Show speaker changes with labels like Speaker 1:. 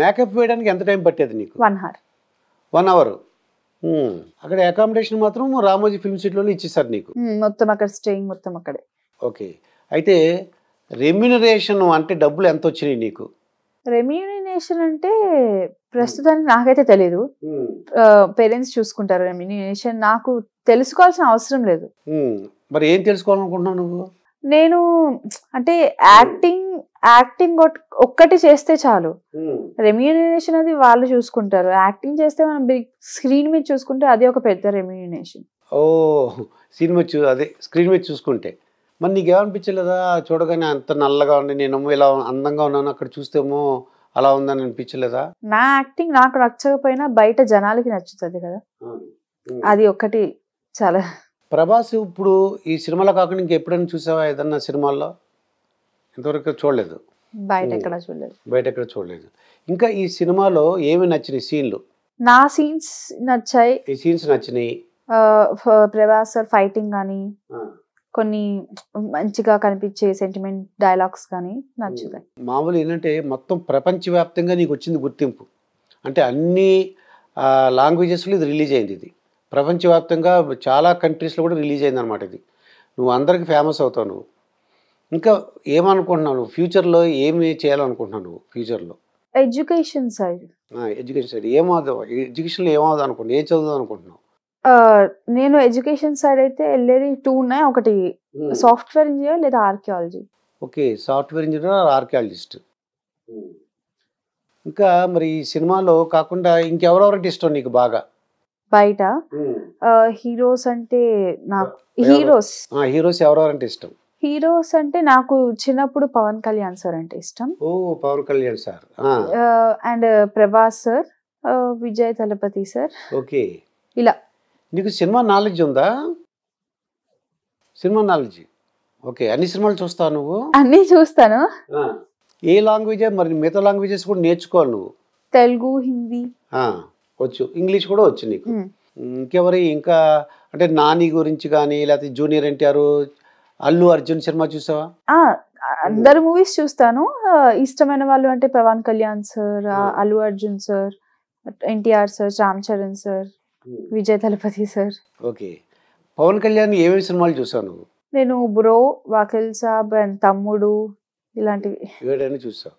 Speaker 1: Makeup వేయడానికి ఎంత time పట్టేది నీకు వన్ అవర్ వన్ అవర్ అక్కడ అకామిడేషన్ మాత్రం రామోజీ ఫిల్మ్ సిటీలోనే ఇచ్చేసారు నీకు
Speaker 2: మొత్తం అక్కడ స్టేయింగ్ మొత్తం అక్కడే
Speaker 1: ఓకే అయితే రెమ్యూనరేషన్ అంటే డబ్బులు ఎంత వచ్చినాయి నీకు
Speaker 2: రెమ్యూనినేషన్ అంటే ప్రస్తుతానికి నాకైతే తెలియదు పేరెంట్స్ చూసుకుంటారు రెమ్యూనేషన్ నాకు తెలుసుకోవాల్సిన అవసరం లేదు
Speaker 1: మరి ఏం తెలుసుకోవాలనుకుంటున్నావు నువ్వు
Speaker 2: నేను అంటే యాక్టింగ్ యాక్టింగ్ ఒక్కటి చేస్తే చాలు రెమ్యూనేషన్ అది వాళ్ళు చూసుకుంటారు యాక్టింగ్ చేస్తే మనం బిగ్ స్క్రీన్ మీద చూసుకుంటే అది ఒక పెద్ద
Speaker 1: రెమ్యూనేషన్ ఓ సినిమా చూ అదే స్క్రీన్ మీద చూసుకుంటే మరి నీకు చూడగానే అంత నల్లగా ఉండి నేను ఇలా అందంగా ఉన్నాను అక్కడ చూస్తేమో అలా ఉందని అనిపించలేదా
Speaker 2: నా యాక్టింగ్ నాకు నచ్చకపోయినా బయట జనాలకి నచ్చుతుంది కదా అది ఒక్కటి చాలా
Speaker 1: ప్రభాస్ ఇప్పుడు ఈ సినిమాలో కాకుండా ఇంకెప్పుడైనా చూసావా ఏదన్నా సినిమాల్లో ఇంతవరకు చూడలేదు
Speaker 2: బయట ఎక్కడ చూడలేదు
Speaker 1: బయట ఎక్కడ చూడలేదు ఇంకా ఈ సినిమాలో ఏమి నచ్చినాయి సీన్లు
Speaker 2: నా సీన్స్ నచ్చాయి
Speaker 1: ఈ సీన్స్ నచ్చినాయి
Speaker 2: ప్రభాస్ సార్ ఫైటింగ్ కానీ కొన్ని మంచిగా కనిపించే సెంటిమెంట్ డైలాగ్స్ కానీ నచ్చుతాయి
Speaker 1: మామూలు ఏంటంటే మొత్తం ప్రపంచవ్యాప్తంగా నీకు వచ్చింది గుర్తింపు అంటే అన్ని లాంగ్వేజెస్లో ఇది రిలీజ్ అయింది ఇది ప్రపంచవ్యాప్తంగా చాలా కంట్రీస్లో కూడా రిలీజ్ అయింది అనమాట ఇది నువ్వు అందరికి ఫేమస్ అవుతావు నువ్వు ఇంకా ఏమనుకుంటున్నావు ఫ్యూచర్లో ఏమి చేయాలనుకుంటున్నావు ఫ్యూచర్లో
Speaker 2: ఎడ్యుకేషన్ సైడ్
Speaker 1: ఎడ్యుకేషన్ సైడ్ ఏమవుతావు ఎడ్యుకేషన్లో ఏమవుతావు అనుకుంటున్నావు ఏం చదువు అనుకుంటున్నావు
Speaker 2: నేను ఎడ్యుకేషన్ సైడ్ అయితే వెళ్ళేది టూ ఉన్నాయి ఒకటి సాఫ్ట్వేర్ ఇంజనీర్ లేదా archaeology
Speaker 1: okay software engineer archaeologist ఇంకా మరి సినిమాలో కాకుండా ఇంకెవరెవరంటే ఇష్టం నీకు బాగా
Speaker 2: బయట హీరోస్ అంటే నాకు హీరోస్
Speaker 1: హీరోస్ ఎవరెవరంటే ఇష్టం
Speaker 2: హీరోస్ అంటే నాకు చిన్నప్పుడు పవన్ కళ్యాణ్ సార్ అంటే ఇష్టం
Speaker 1: ఓ Pawan Kalyan sir
Speaker 2: and Prabhas sir Vijay Thalapathy sir okay ఇలా
Speaker 1: నీకు సినిమా నాలెడ్జ్ ఉందా సినిమా నాలెడ్జ్ ఓకే అన్ని సినిమాలు చూస్తావు నువ్వు
Speaker 2: అన్ని చూస్తాను
Speaker 1: ఏ లాంగ్వేజ్ మరి మిగతా లాంగ్వేజెస్ కూడా నేర్చుకోవాలి నువ్వు
Speaker 2: తెలుగు హిందీ
Speaker 1: వచ్చు ఇంగ్లీష్ కూడా వచ్చు నీకు ఇంకెవరి ఇంకా అంటే నాని గురించి కానీ లేకపోతే జూనియర్ ఎన్టీఆర్ అల్లు అర్జున్ శర్మ చూసావా
Speaker 2: అందరు మూవీస్ చూస్తాను ఇష్టమైన వాళ్ళు అంటే Pawan Kalyan sir hmm. Allu Arjun sir NTR sir Ram Charan sir hmm. Vijay Thalapathy sir
Speaker 1: okay Pawan Kalyan ఏమేమి సినిమాలు చూసాను
Speaker 2: నేను బ్రో వాకిల్ సాబ్ అండ్ తమ్ముడు ఇలాంటివి
Speaker 1: చూసావు